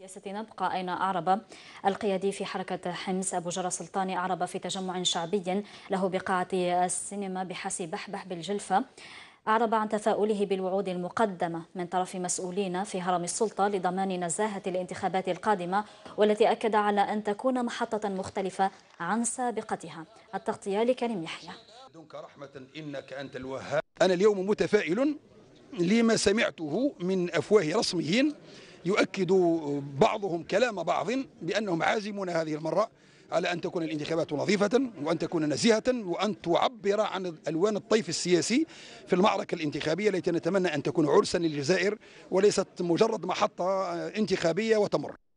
سياسة نبقى أين أعرب القيادي في حركة حمص أبو جرى سلطاني أعرب في تجمع شعبي له بقاعة السينما بحسي بحبح بالجلفة أعرب عن تفاؤله بالوعود المقدمة من طرف مسؤولين في هرم السلطة لضمان نزاهة الانتخابات القادمة والتي أكد على أن تكون محطة مختلفة عن سابقتها التغطية لكريم يحيى دونك رحمة إنك أنت الوهاب أنا اليوم متفائل لما سمعته من أفواه رسميين يؤكد بعضهم كلام بعض بأنهم عازمون هذه المرة على أن تكون الانتخابات نظيفة وأن تكون نزيهة وأن تعبر عن ألوان الطيف السياسي في المعركة الانتخابية التي نتمنى أن تكون عرسا للجزائر وليست مجرد محطة انتخابية وتمر